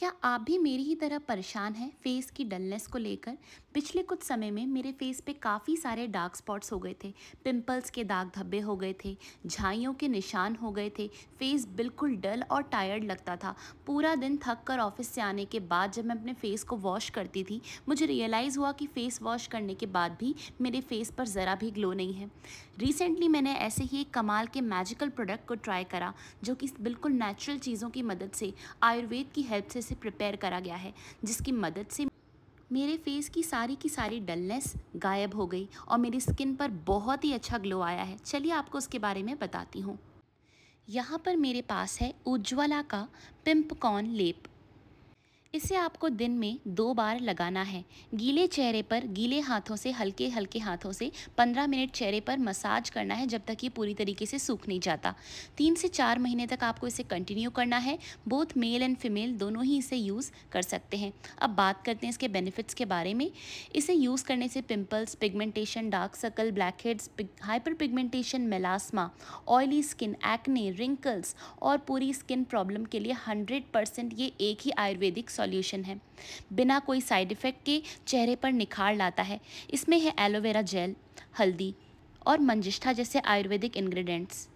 क्या आप भी मेरी ही तरह परेशान हैं फेस की डलनेस को लेकर पिछले कुछ समय में मेरे फेस पे काफ़ी सारे डार्क स्पॉट्स हो गए थे पिंपल्स के दाग धब्बे हो गए थे झाइयों के निशान हो गए थे फेस बिल्कुल डल और टायर्ड लगता था पूरा दिन थक कर ऑफिस से आने के बाद जब मैं अपने फेस को वॉश करती थी मुझे रियलाइज़ हुआ कि फेस वॉश करने के बाद भी मेरे फेस पर ज़रा भी ग्लो नहीं है रिसेंटली मैंने ऐसे ही एक कमाल के मैजिकल प्रोडक्ट को ट्राई करा जो कि बिल्कुल नेचुरल चीज़ों की मदद से आयुर्वेद की हेल्प से से प्रिपेयर करा गया है जिसकी मदद से मेरे फेस की सारी की सारी डलनेस गायब हो गई और मेरी स्किन पर बहुत ही अच्छा ग्लो आया है चलिए आपको उसके बारे में बताती हूँ यहाँ पर मेरे पास है उज्ज्वला का पिम्पकॉर्न लेप इसे आपको दिन में दो बार लगाना है गीले चेहरे पर गीले हाथों से हल्के हल्के हाथों से 15 मिनट चेहरे पर मसाज करना है जब तक ये पूरी तरीके से सूख नहीं जाता तीन से चार महीने तक आपको इसे कंटिन्यू करना है बोथ मेल एंड फीमेल दोनों ही इसे यूज़ कर सकते हैं अब बात करते हैं इसके बेनिफिट्स के बारे में इसे यूज़ करने से pimples pigmentation dark circle black heads hyper pigmentation melasma oily skin acne wrinkles और पूरी स्किन प्रॉब्लम के लिए हंड्रेड ये एक ही आयुर्वेदिक सॉल्यूशन है बिना कोई साइड इफ़ेक्ट के चेहरे पर निखार लाता है इसमें है एलोवेरा जेल हल्दी और मंजिष्ठा जैसे आयुर्वेदिक इंग्रेडिएंट्स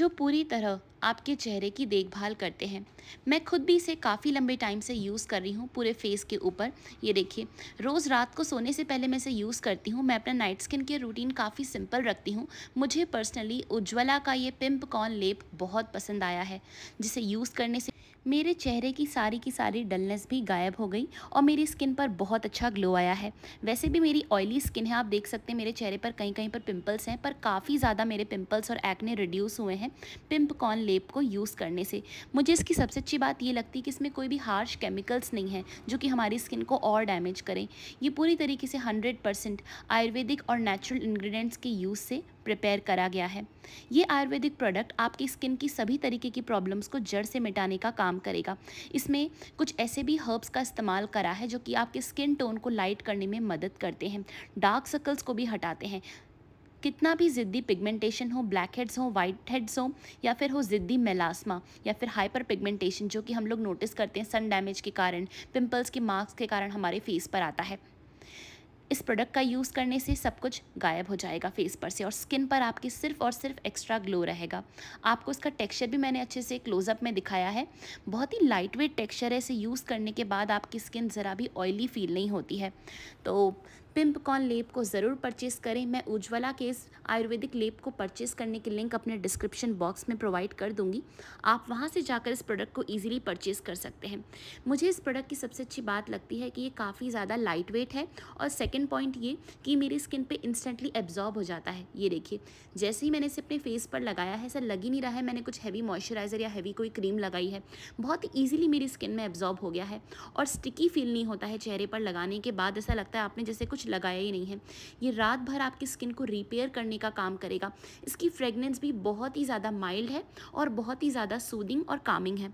जो पूरी तरह आपके चेहरे की देखभाल करते हैं मैं खुद भी इसे काफ़ी लंबे टाइम से यूज़ कर रही हूँ पूरे फेस के ऊपर ये देखिए रोज़ रात को सोने से पहले मैं इसे यूज़ करती हूँ मैं अपना नाइट स्किन केयर रूटीन काफ़ी सिंपल रखती हूँ मुझे पर्सनली उज्ज्वला का ये पिम्प कॉन लेप बहुत पसंद आया है जिसे यूज़ करने से मेरे चेहरे की सारी की सारी डलनेस भी गायब हो गई और मेरी स्किन पर बहुत अच्छा ग्लो आया है वैसे भी मेरी ऑयली स्किन है आप देख सकते हैं मेरे चेहरे पर कहीं कहीं पर पिंपल्स हैं पर काफ़ी ज़्यादा मेरे पिंपल्स और एक्ने रिड्यूस हुए हैं पिंप कॉन लेप टेप को यूज़ करने से मुझे इसकी सबसे अच्छी बात ये लगती है कि इसमें कोई भी हार्श केमिकल्स नहीं है जो कि हमारी स्किन को और डैमेज करें ये पूरी तरीके से हंड्रेड परसेंट आयुर्वेदिक और नेचुरल इन्ग्रीडियंट्स के यूज़ से प्रिपेयर करा गया है ये आयुर्वेदिक प्रोडक्ट आपकी स्किन की सभी तरीके की प्रॉब्लम्स को जड़ से मिटाने का काम करेगा इसमें कुछ ऐसे भी हर्ब्स का इस्तेमाल करा है जो कि आपके स्किन टोन को लाइट करने में मदद करते हैं डार्क सर्कल्स को भी हटाते हैं कितना भी ज़िद्दी पिगमेंटेशन हो ब्लैक हेड्स हो वाइट हेड्स हो या फिर हो ज़िद्दी मेलास्मा या फिर हाइपर पिगमेंटेशन जो कि हम लोग नोटिस करते हैं सन डैमेज के कारण पिंपल्स के मार्क्स के कारण हमारे फेस पर आता है इस प्रोडक्ट का यूज़ करने से सब कुछ गायब हो जाएगा फेस पर से और स्किन पर आपकी सिर्फ और सिर्फ एक्स्ट्रा ग्लो रहेगा आपको इसका टेक्सचर भी मैंने अच्छे से क्लोजअप में दिखाया है बहुत ही लाइट वेट टेक्सचर है इसे यूज़ करने के बाद आपकी स्किन ज़रा भी ऑयली फील नहीं होती है तो पिम्पकॉन लेप को ज़रूर परचेस करें मैं उज्ज्वला के इस आयुर्वेदिक लेप को परचेस करने की लिंक अपने डिस्क्रिप्शन बॉक्स में प्रोवाइड कर दूंगी आप वहाँ से जाकर इस प्रोडक्ट को ईजिली परचेस कर सकते हैं मुझे इस प्रोडक्ट की सबसे अच्छी बात लगती है कि ये काफ़ी ज़्यादा लाइट वेट है और सेकेंड पॉइंट ये कि मेरी स्किन पर इंस्टेंटली एब्जॉर्ब हो जाता है ये देखिए जैसे ही मैंने इसे अपने फेस पर लगाया है ऐसा लग ही नहीं रहा है मैंने कुछ हैवी मॉइस्चराइज़र या हैवी कोई क्रीम लगाई है बहुत ईजिली मेरी स्किन में एब्जॉर्ब हो गया है और स्टिकी फील नहीं होता है चेहरे पर लगाने के बाद ऐसा लगता है आपने जैसे कुछ लगाया ही नहीं है ये रात भर आपकी स्किन को रिपेयर करने का काम करेगा इसकी फ्रेगनेंस भी बहुत ही ज़्यादा माइल्ड है और बहुत ही ज़्यादा सूदिंग और कामिंग है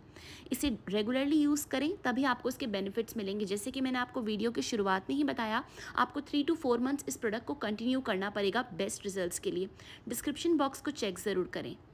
इसे रेगुलरली यूज़ करें तभी आपको इसके बेनिफिट्स मिलेंगे जैसे कि मैंने आपको वीडियो की शुरुआत में ही बताया आपको थ्री टू फोर मंथ्स इस प्रोडक्ट को कंटिन्यू करना पड़ेगा बेस्ट रिजल्ट के लिए डिस्क्रिप्शन बॉक्स को चेक ज़रूर करें